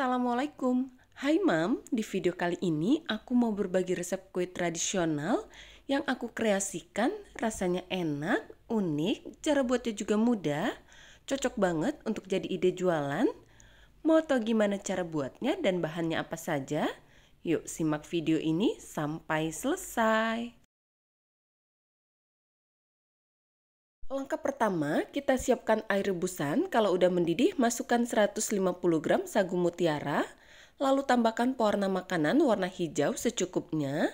Assalamualaikum. Hai Mam, di video kali ini aku mau berbagi resep kue tradisional yang aku kreasikan rasanya enak, unik, cara buatnya juga mudah, cocok banget untuk jadi ide jualan. Mau tau gimana cara buatnya dan bahannya apa saja? Yuk simak video ini sampai selesai. Langkah pertama, kita siapkan air rebusan. Kalau udah mendidih, masukkan 150 gram sagu mutiara, lalu tambahkan pewarna makanan warna hijau secukupnya.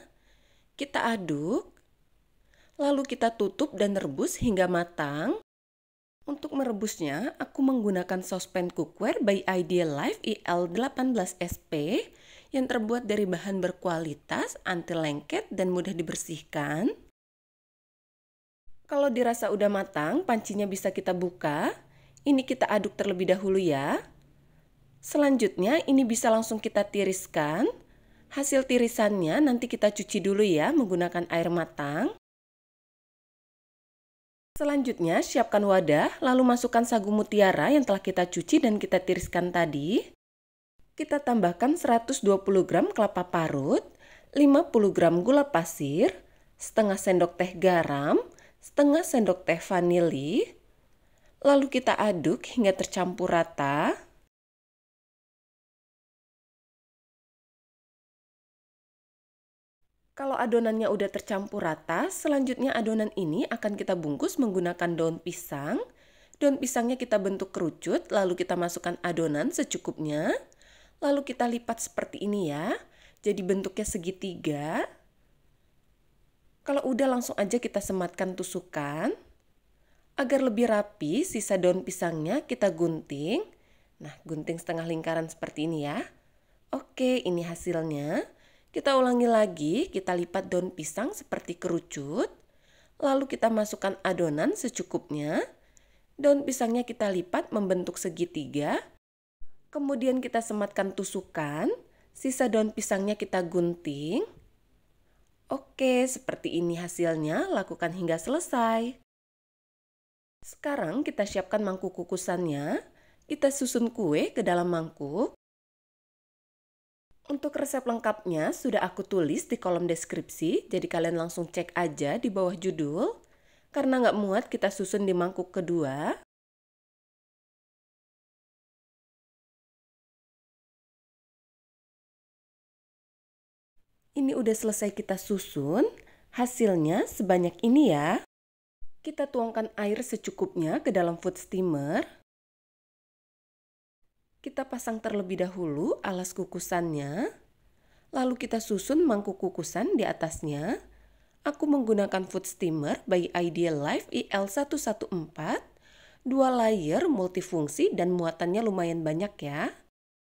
Kita aduk, lalu kita tutup dan rebus hingga matang. Untuk merebusnya, aku menggunakan sospen cookware by Ideal Life IL18SP yang terbuat dari bahan berkualitas, anti lengket, dan mudah dibersihkan. Kalau dirasa udah matang, pancinya bisa kita buka. Ini kita aduk terlebih dahulu ya. Selanjutnya ini bisa langsung kita tiriskan. Hasil tirisannya nanti kita cuci dulu ya menggunakan air matang. Selanjutnya siapkan wadah, lalu masukkan sagu mutiara yang telah kita cuci dan kita tiriskan tadi. Kita tambahkan 120 gram kelapa parut, 50 gram gula pasir, setengah sendok teh garam, setengah sendok teh vanili, lalu kita aduk hingga tercampur rata. Kalau adonannya udah tercampur rata, selanjutnya adonan ini akan kita bungkus menggunakan daun pisang. Daun pisangnya kita bentuk kerucut, lalu kita masukkan adonan secukupnya. Lalu kita lipat seperti ini ya, jadi bentuknya segitiga. Kalau udah langsung aja kita sematkan tusukan. Agar lebih rapi, sisa daun pisangnya kita gunting. Nah, gunting setengah lingkaran seperti ini ya. Oke, ini hasilnya. Kita ulangi lagi, kita lipat daun pisang seperti kerucut. Lalu kita masukkan adonan secukupnya. Daun pisangnya kita lipat membentuk segitiga. Kemudian kita sematkan tusukan. Sisa daun pisangnya kita gunting. Oke, seperti ini hasilnya, lakukan hingga selesai. Sekarang kita siapkan mangkuk kukusannya. Kita susun kue ke dalam mangkuk. Untuk resep lengkapnya sudah aku tulis di kolom deskripsi, jadi kalian langsung cek aja di bawah judul. Karena nggak muat, kita susun di mangkuk kedua. Ini udah selesai kita susun. Hasilnya sebanyak ini ya. Kita tuangkan air secukupnya ke dalam food steamer. Kita pasang terlebih dahulu alas kukusannya. Lalu kita susun mangkuk kukusan di atasnya. Aku menggunakan food steamer by Ideal Life IL114. Dua layer multifungsi dan muatannya lumayan banyak ya.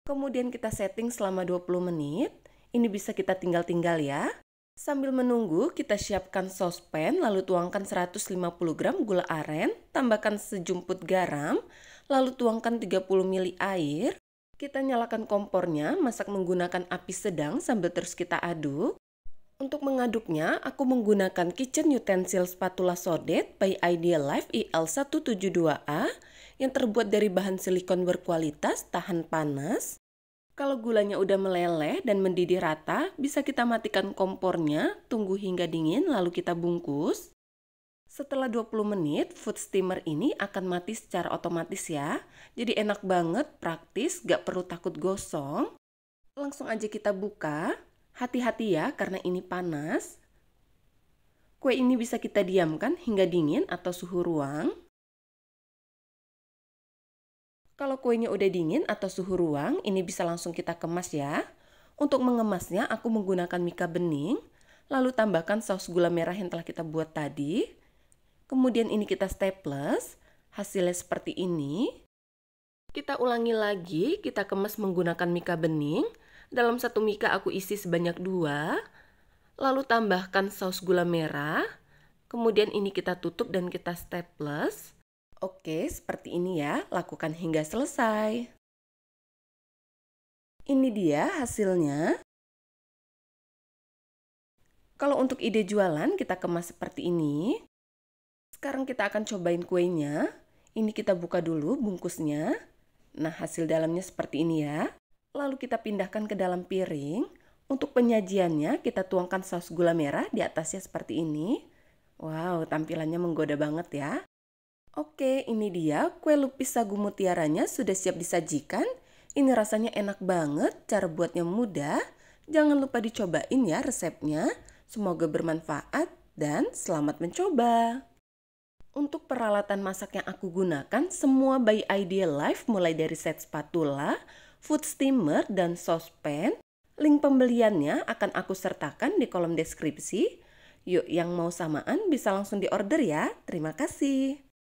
Kemudian kita setting selama 20 menit. Ini bisa kita tinggal-tinggal ya. Sambil menunggu, kita siapkan sospen, lalu tuangkan 150 gram gula aren, tambahkan sejumput garam, lalu tuangkan 30 ml air. Kita nyalakan kompornya, masak menggunakan api sedang sambil terus kita aduk. Untuk mengaduknya, aku menggunakan kitchen utensil spatula sodet by Ideal Life IL172A yang terbuat dari bahan silikon berkualitas tahan panas, kalau gulanya udah meleleh dan mendidih rata, bisa kita matikan kompornya, tunggu hingga dingin lalu kita bungkus. Setelah 20 menit, food steamer ini akan mati secara otomatis ya. Jadi enak banget, praktis, gak perlu takut gosong. Langsung aja kita buka. Hati-hati ya karena ini panas. Kue ini bisa kita diamkan hingga dingin atau suhu ruang. Kalau kuenya udah dingin atau suhu ruang, ini bisa langsung kita kemas ya. Untuk mengemasnya, aku menggunakan mika bening, lalu tambahkan saus gula merah yang telah kita buat tadi. Kemudian ini kita staples, hasilnya seperti ini. Kita ulangi lagi, kita kemas menggunakan mika bening. Dalam satu mika aku isi sebanyak dua, lalu tambahkan saus gula merah. Kemudian ini kita tutup dan kita staples. Oke, seperti ini ya. Lakukan hingga selesai. Ini dia hasilnya. Kalau untuk ide jualan, kita kemas seperti ini. Sekarang kita akan cobain kuenya. Ini kita buka dulu bungkusnya. Nah, hasil dalamnya seperti ini ya. Lalu kita pindahkan ke dalam piring. Untuk penyajiannya, kita tuangkan saus gula merah di atasnya seperti ini. Wow, tampilannya menggoda banget ya. Oke, ini dia kue lupis sagu mutiaranya sudah siap disajikan. Ini rasanya enak banget, cara buatnya mudah. Jangan lupa dicobain ya resepnya. Semoga bermanfaat dan selamat mencoba. Untuk peralatan masak yang aku gunakan, semua by Idea Life mulai dari set spatula, food steamer, dan saucepan. Link pembeliannya akan aku sertakan di kolom deskripsi. Yuk yang mau samaan bisa langsung diorder ya. Terima kasih.